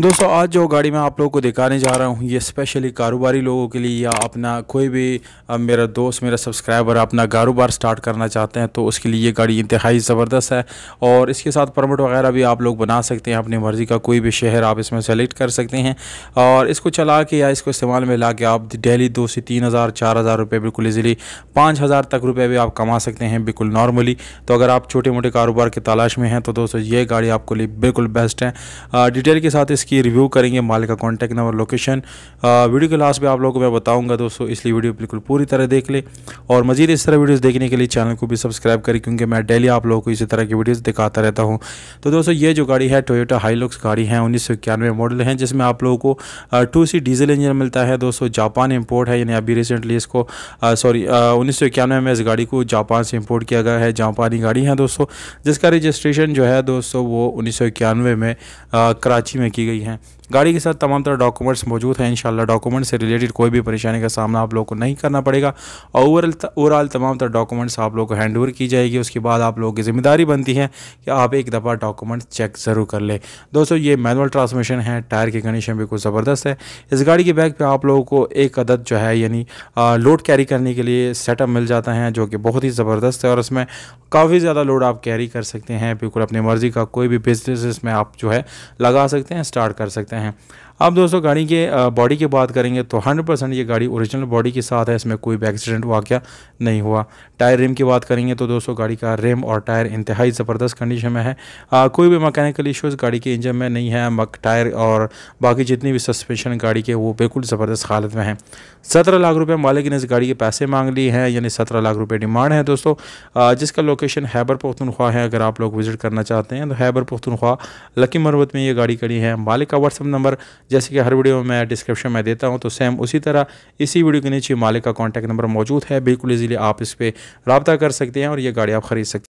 दोस्तों आज जो गाड़ी मैं आप लोगों को दिखाने जा रहा हूँ ये स्पेशली कारोबारी लोगों के लिए या अपना कोई भी मेरा दोस्त मेरा सब्सक्राइबर अपना कारोबार स्टार्ट करना चाहते हैं तो उसके लिए ये गाड़ी इंतहाई ज़बरदस्त है और इसके साथ परमिट वगैरह भी आप लोग बना सकते हैं अपनी मर्ज़ी का कोई भी शहर आप इसमें सेलेक्ट कर सकते हैं और इसको चला के या इसको इस्तेमाल में ला के आप डेली दो से तीन हज़ार चार हज़ार रुपये बिल्कुल ईजिली पाँच हज़ार तक रुपये भी आप कमा सकते हैं बिल्कुल नॉर्मली तो अगर आप छोटे मोटे कारोबार की तलाश में हैं तो दोस्तों ये गाड़ी आपके लिए बिल्कुल बेस्ट है डिटेल के साथ इसकी इसकी रिव्यू करेंगे मालिक का कॉन्टैक्ट नंबर लोकेशन वीडियो के लास्ट में आप लोगों को मैं बताऊँगा दोस्तों इसलिए वीडियो बिल्कुल पूरी तरह देख ले और मजीद इस तरह वीडियोज़ देखने के लिए चैनल को भी सब्सक्राइब करें क्योंकि मैं डेली आप लोगों को इसी तरह की वीडियोज़ दिखाता रहता हूँ तो दोस्तों ये जो गाड़ी है टोयोटा हाईलुक्स गाड़ी है उन्नीस मॉडल है जिसमें आप लोगों को टू सी डीजल इंजन मिलता है दोस्तों जापान इम्पोर्ट है यानी अभी रिसेंटली इसको सॉरी उन्नीस में इस गाड़ी को जापान से इम्पोर्ट किया गया है जापानी गाड़ी है दोस्तों जिसका रजिस्ट्रेशन जो है दोस्तों वो उन्नीस में आ, कराची में की गई हैं गाड़ी के साथ तमाम तरह डॉक्यूमेंट्स मौजूद हैं इन डॉक्यूमेंट से रिलेटेड कोई भी परेशानी का सामना आप लोग को नहीं करना पड़ेगा और ओवरऑल ओवरऑल तमाम तरह डॉक्यूमेंट्स आप लोग को हैंड ओवर की जाएगी उसके बाद आप लोगों की जिम्मेदारी बनती है कि आप एक दफ़ा डॉक्यूमेंट्स चेक ज़रूर कर लें दोस्तों ये मैनुअल ट्रांसमिशन है टायर की कंडीशन बिल्कुल ज़बरदस्त है इस गाड़ी के बैग पर आप लोगों को एक अदद जो है यानी लोड कैरी करने के लिए सेटअप मिल जाता है जो कि बहुत ही ज़बरदस्त है और इसमें काफ़ी ज़्यादा लोड आप कैरी कर सकते हैं बिल्कुल अपनी मर्ज़ी का कोई भी बिजनेस इसमें आप जो है लगा सकते हैं स्टार्ट कर सकते हैं हैं अब दोस्तों गाड़ी के बॉडी की बात करेंगे तो 100% ये गाड़ी ओरिजिनल बॉडी के साथ है इसमें कोई भी एक्सीडेंट वाक्य नहीं हुआ टायर रिम की बात करेंगे तो दोस्तों गाड़ी का रिम और टायर इंतहाई ज़बरदस्त कंडीशन में है आ, कोई भी मकैनिकल इश्यूज़ गाड़ी के इंजन में नहीं है मक टायर और बाकी जितनी भी सस्पेंशन गाड़ी के वो बिल्कुल ज़बरदस्त हालत में है सत्रह लाख रुपये मालिक ने इस गाड़ी के पैसे मांग लिए हैं यानी सत्रह लाख रुपये डिमांड है दोस्तों जिसका लोकेशन हैबर पुख्तनख्वा है अगर आप लोग विज़िट करना चाहते हैं तो हैबर पुख्तनख्वा लकी मरवत में ये गाड़ी खड़ी है मालिक का व्हाट्सअप नंबर जैसे कि हर वीडियो में डिस्क्रिप्शन में देता हूँ तो सेम उसी तरह इसी वीडियो के नीचे मालिक का कॉन्टैक्ट नंबर मौजूद है बिल्कुल ईजिली आप इस पर रबता कर सकते हैं और ये गाड़ी आप खरीद सकते हैं